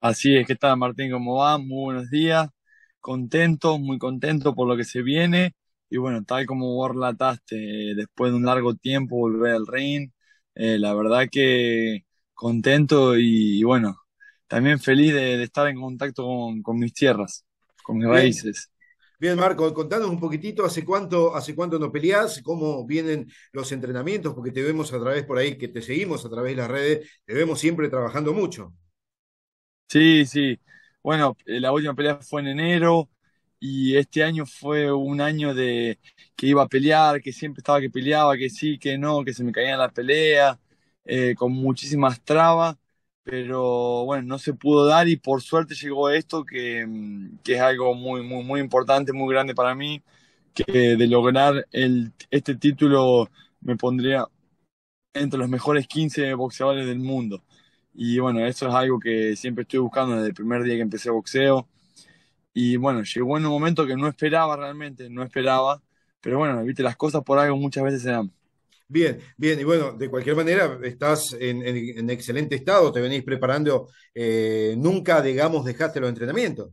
Así es, ¿qué tal Martín? ¿Cómo va? Muy buenos días. Contento, muy contento por lo que se viene. Y bueno, tal como vos después de un largo tiempo volver al reino, eh, la verdad que contento y, bueno, también feliz de, estar en contacto con, mis tierras, con mis raíces. Bien, Marco, contanos un poquitito hace cuánto, hace no peleas? cómo vienen los entrenamientos, porque te vemos a través por ahí, que te seguimos a través de las redes, te vemos siempre trabajando mucho. Sí, sí. Bueno, eh, la última pelea fue en enero y este año fue un año de que iba a pelear, que siempre estaba que peleaba, que sí, que no, que se me caían las peleas, eh, con muchísimas trabas pero bueno, no se pudo dar y por suerte llegó esto, que, mm, que es algo muy, muy, muy importante, muy grande para mí, que de lograr el, este título me pondría entre los mejores 15 boxeadores del mundo. Y bueno, eso es algo que siempre estoy buscando desde el primer día que empecé boxeo. Y bueno, llegó en un momento que no esperaba realmente, no esperaba. Pero bueno, viste, las cosas por algo muchas veces se dan. Bien, bien, y bueno, de cualquier manera estás en, excelente estado, te venís preparando, eh, nunca, digamos, dejaste los entrenamientos.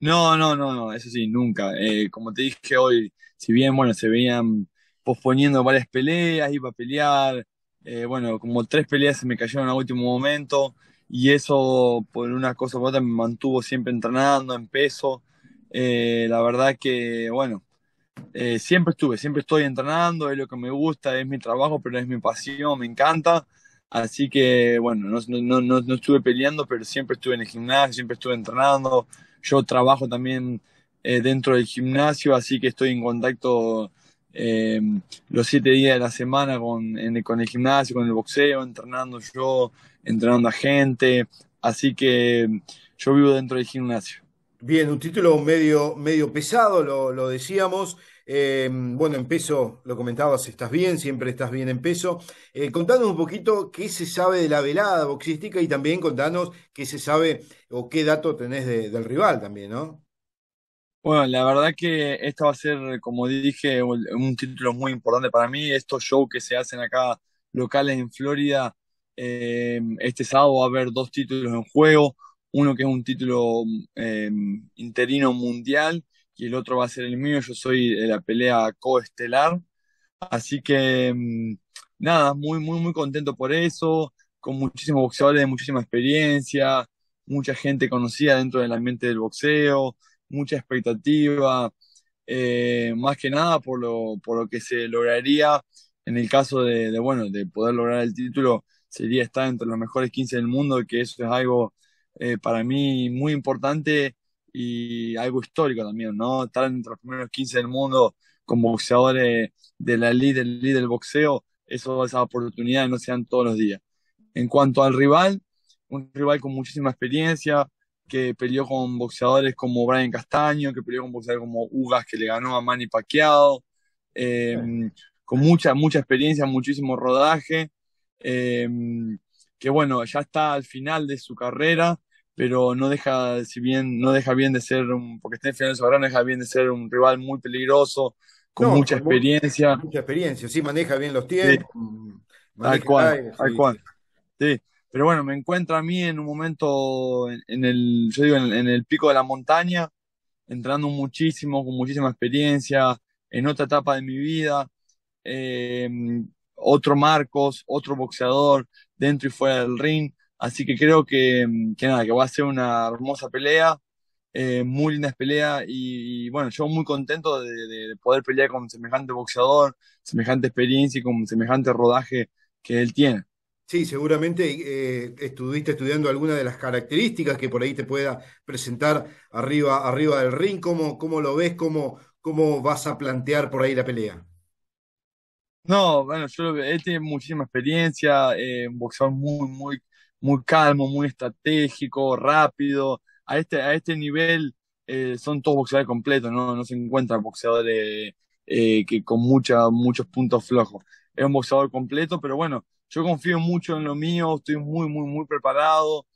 No, no, no, no, eso sí, nunca. Eh, como te dije hoy, si bien, bueno, se venían posponiendo varias peleas, iba a pelear, eh, bueno, como tres peleas se me cayeron a último momento y eso por una cosa u otra me mantuvo siempre entrenando en peso. la verdad que, bueno, eh, siempre estuve, siempre estoy entrenando, es lo que me gusta, es mi trabajo, pero es mi pasión, me encanta. Así que, bueno, no, no, no, estuve peleando, pero siempre estuve en el gimnasio, siempre estuve entrenando. Yo trabajo también eh, dentro del gimnasio, así que estoy en contacto eh, los siete días de la semana con, en, con el gimnasio, con el boxeo, entrenando yo, entrenando a gente. Así que yo vivo dentro del gimnasio. Bien, un título medio, medio pesado, lo, lo decíamos. Em, bueno, en peso, lo comentabas, estás bien, siempre estás bien en peso. Eh, contanos un poquito qué se sabe de la velada boxística y también contanos qué se sabe o qué dato tenés del rival también, ¿no? Bueno, la verdad que esto va a ser, como dije, un título muy importante para mí. Estos shows que se hacen acá locales en Florida, em, este sábado va a haber dos títulos en juego uno que es un título eh, interino mundial y el otro va a ser el mío, yo soy de la pelea coestelar, así que mm, nada, muy, muy, muy contento por eso, con muchísimos boxeadores de muchísima experiencia, mucha gente conocida dentro del ambiente del boxeo, mucha expectativa, eh, más que nada por lo, por lo que se lograría en el caso de, bueno, de poder lograr el título, sería estar entre los mejores 15 del mundo, que eso es algo eh, para mí muy importante y algo histórico también, ¿no? Estar entre los primeros 15 del mundo con boxeadores de la ley del del boxeo, eso, esas oportunidades no se dan todos los días. En cuanto al rival, un rival con muchísima experiencia, que peleó con boxeadores como Brian Castaño, que peleó con boxeadores como Ugas, que le ganó a Manny Pacquiao, em, con mucha, mucha experiencia, muchísimo rodaje, em, que bueno, ya está al final de su carrera, pero no deja, si bien, no deja bien de ser un, porque está en no deja bien de ser un rival muy peligroso, con mucha experiencia. Mucha experiencia, sí, maneja bien los tiempos. Mm, tal cual, Sí. Pero bueno, me encuentro a mí en un momento, en, el, yo digo, en, el pico de la montaña, entrando muchísimo, con muchísima experiencia, en otra etapa de mi vida, em, otro Marcos, otro boxeador, dentro y fuera del ring. Así que creo mm, que, nada, que va a ser una hermosa pelea, eh, muy linda pelea y, bueno, yo muy contento de, poder pelear con semejante boxeador, semejante experiencia y con semejante rodaje que él tiene. Sí, seguramente eh, estuviste estudiando alguna de las características que por ahí te pueda presentar arriba, arriba del ring. ¿Cómo, cómo lo ves? ¿Cómo, ¿Cómo vas a plantear por ahí la pelea? No, bueno, yo él tiene muchísima experiencia, eh, un boxeador muy, muy muy calmo, muy estratégico, rápido. A este, a este nivel eh, son todos boxeadores completos, ¿no? no se encuentran boxeadores eh, que con muchas muchos puntos flojos. Es un boxeador completo, pero bueno, yo confío mucho en lo mío, estoy muy, muy, muy preparado,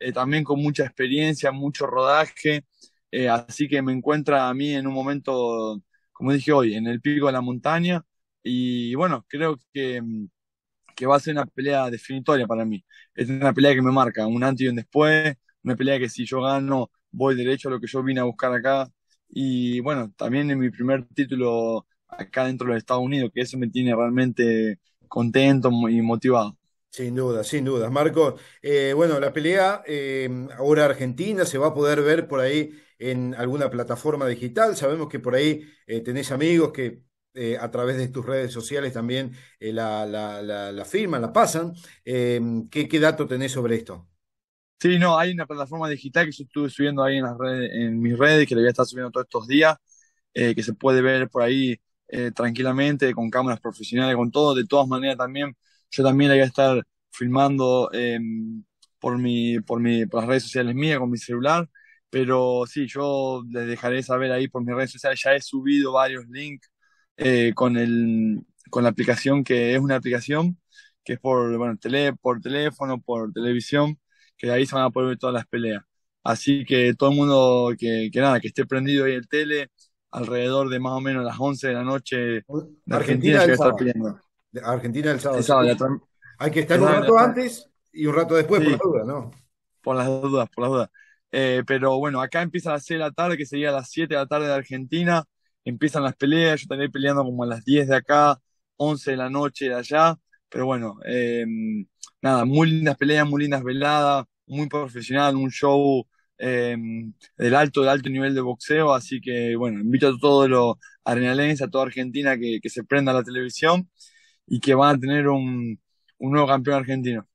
eh, también con mucha experiencia, mucho rodaje, eh, así que me encuentra a mí en un momento, como dije hoy, en el pico de la montaña y bueno, creo que mm, que va a ser una pelea definitoria para mí. Es una pelea que me marca, un antes y un después, una pelea que si yo gano voy derecho a lo que yo vine a buscar acá. Y bueno, también en mi primer título acá dentro de los Estados Unidos, que eso me tiene realmente contento y motivado. Sin duda, sin duda. Marco, eh, bueno, la pelea eh, ahora argentina se va a poder ver por ahí en alguna plataforma digital. Sabemos que por ahí tenéis eh, tenés amigos que eh, a través de tus redes sociales también eh, la, la, la, firman, la pasan. Em, ¿qué, ¿qué, dato tenés sobre esto? Sí, no, hay una plataforma digital que yo estuve subiendo ahí en, las redes, en mis redes, que la voy a estar subiendo todos estos días, eh, que se puede ver por ahí tranquilamente, con cámaras profesionales, con todo. De todas maneras, también yo también la voy a estar filmando em, por, mi, por, mi, por las redes sociales mías, con mi celular. Pero sí, yo les dejaré saber ahí por mis redes sociales. Ya he subido varios links eh, con, el, con la aplicación que es una aplicación que es por, bueno, tele, por teléfono, por televisión, que de ahí se van a poder ver todas las peleas. Así que todo el mundo que, que nada, que esté prendido ahí el tele, alrededor de más o menos las 11 de la noche de Argentina, Argentina el sábado. Argentina el sábado. Hay que estar un rato antes y un rato después, por las dudas, ¿no? Por las dudas, por las dudas. Eh, pero bueno, acá empieza a ser la tarde, que sería a las 7 de la tarde de Argentina empiezan las peleas, yo también peleando como a las 10 de acá, 11 de la noche de allá, pero bueno, em, nada, muy lindas peleas, muy lindas veladas, muy profesional, un show em, del alto, de alto nivel de boxeo, así que bueno, invito a todos los arenalenses, a toda Argentina que, se prenda la televisión y que van a tener un, nuevo campeón argentino.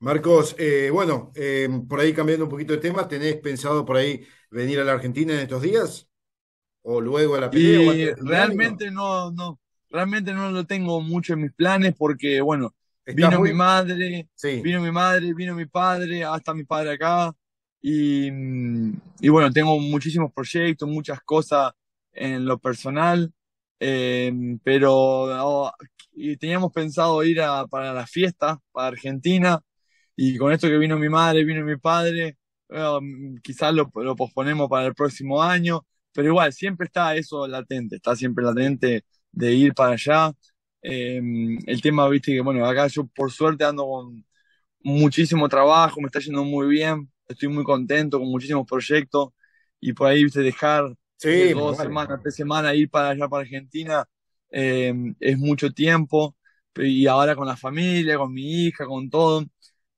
Marcos, eh, bueno, em, por ahí cambiando un poquito de tema, ¿tenés pensado por ahí venir a la Argentina en estos días? o luego a la Y realmente no, no, realmente no lo tengo mucho en mis planes porque, bueno, vino mi madre, vino mi madre, vino mi padre, hasta mi padre acá. Y, bueno, tengo muchísimos proyectos, muchas cosas en lo personal, em, pero oh, y teníamos pensado ir a, para la fiesta, para Argentina, y con esto que vino mi madre, vino mi padre, eh, quizás lo, lo posponemos para el próximo año, pero igual, siempre está eso latente, está siempre latente de ir para allá. Em, el tema, viste, que bueno, acá yo por suerte ando con muchísimo trabajo, me está yendo muy bien, estoy muy contento con muchísimos proyectos y por ahí, viste, dejar dos semanas, tres semanas, ir para allá, para Argentina, em, es mucho tiempo y ahora con la familia, con mi hija, con todo.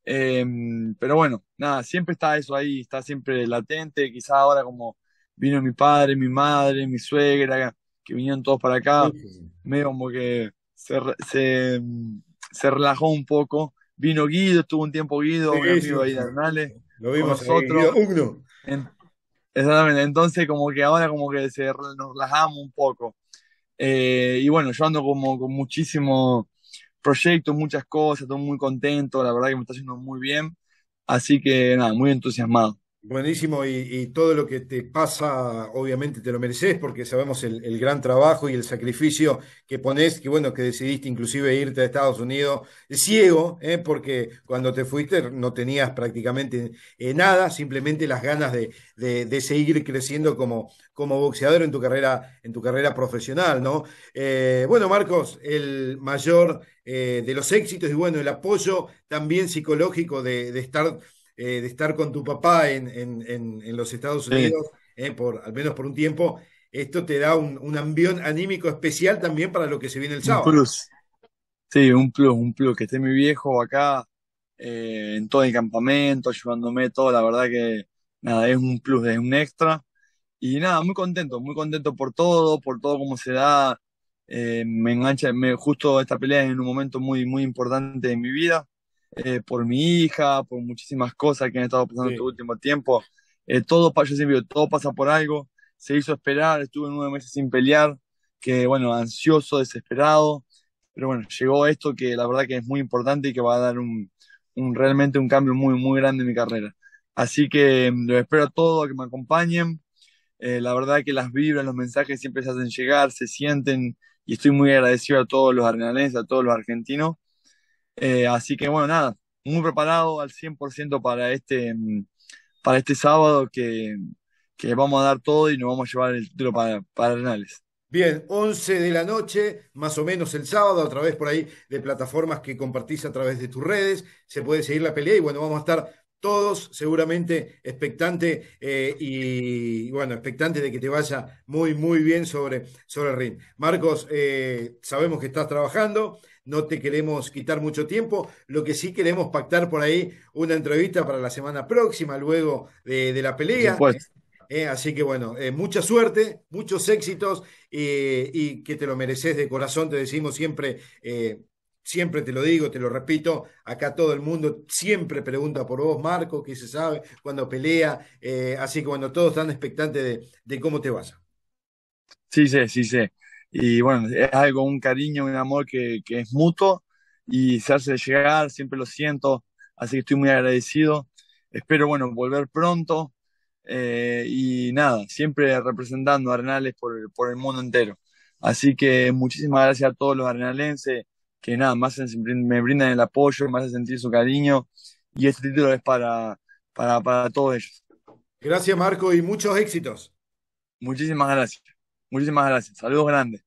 Em, pero bueno, nada, siempre está eso ahí, está siempre latente, quizás ahora como vino mi padre, mi madre, mi suegra, que vinieron todos para acá, me medio como que se, relajó un poco. Vino Guido, estuvo un tiempo Guido, amigo ahí de Lo vimos nosotros. exactamente, entonces como que ahora como que se, nos relajamos un poco. Eh, y bueno, yo ando como con muchísimos proyectos, muchas cosas, estoy muy contento, la verdad que me está haciendo muy bien. Así que nada, muy entusiasmado. Buenísimo, y, todo lo que te pasa, obviamente te lo mereces, porque sabemos el, gran trabajo y el sacrificio que pones, que bueno, que decidiste inclusive irte a Estados Unidos ciego, ¿eh? porque cuando te fuiste no tenías prácticamente nada, simplemente las ganas de, seguir creciendo como, boxeador en tu carrera, en tu carrera profesional, ¿no? Eh, bueno, Marcos, el mayor eh, de los éxitos y bueno, el apoyo también psicológico de estar eh, de estar con tu papá en, los Estados Unidos, eh, por, al menos por un tiempo, esto te da un, un anímico especial también para lo que se viene el sábado. Un plus. Sí, un plus, un plus. Que esté mi viejo acá eh, en todo el campamento, ayudándome todo, la verdad que nada, es un plus, es un extra. Y nada, muy contento, muy contento por todo, por todo como se da. me engancha, me, justo esta pelea en un momento muy, muy importante de mi vida. Eh, por mi hija, por muchísimas cosas que han estado pasando en este último tiempo. Eh, todo, yo siempre todo pasa por algo. Se hizo esperar, estuve nueve meses sin pelear, que bueno, ansioso, desesperado. Pero bueno, llegó esto que la verdad que es muy importante y que va a dar un, realmente un cambio muy, muy grande en mi carrera. Así que mm, lo espero a todos a que me acompañen. Eh, la verdad que las vibras, los mensajes siempre se hacen llegar, se sienten y estoy muy agradecido a todos los arenales, a todos los argentinos eh, así que bueno, nada, muy preparado al 100% para este, mm, para este sábado que, vamos a dar todo y nos vamos a llevar el título para, para Renales. Bien, 11 de la noche, más o menos el sábado, a través por ahí de plataformas que compartís a través de tus redes, se puede seguir la pelea y bueno, vamos a estar todos seguramente expectantes eh, y bueno, expectantes de que te vaya muy, muy bien sobre, sobre el ring. Marcos, eh, sabemos que estás trabajando, no te queremos quitar mucho tiempo. Lo que sí queremos pactar por ahí una entrevista para la semana próxima, luego de, la pelea. Eh, así que bueno, eh, mucha suerte, muchos éxitos y que te lo mereces de corazón, te decimos siempre, eh, siempre te lo digo, te lo repito, acá todo el mundo siempre pregunta por vos, Marco, que se sabe cuando pelea, así que bueno, todos están expectantes de, de cómo te vas. Sí, sí, sí, sí. Y bueno, es algo, un cariño, un amor que, es mutuo y se hace llegar, siempre lo siento, así que estoy muy agradecido. Espero, bueno, volver pronto eh, y nada, siempre representando a Arenales por, el mundo entero. Así que muchísimas gracias a todos los arenalenses que nada, más me brindan el apoyo, me hacen sentir su cariño y este título es para, para todos ellos. Gracias Marco y muchos éxitos. Muchísimas gracias. Muchísimas gracias. Saludos grandes.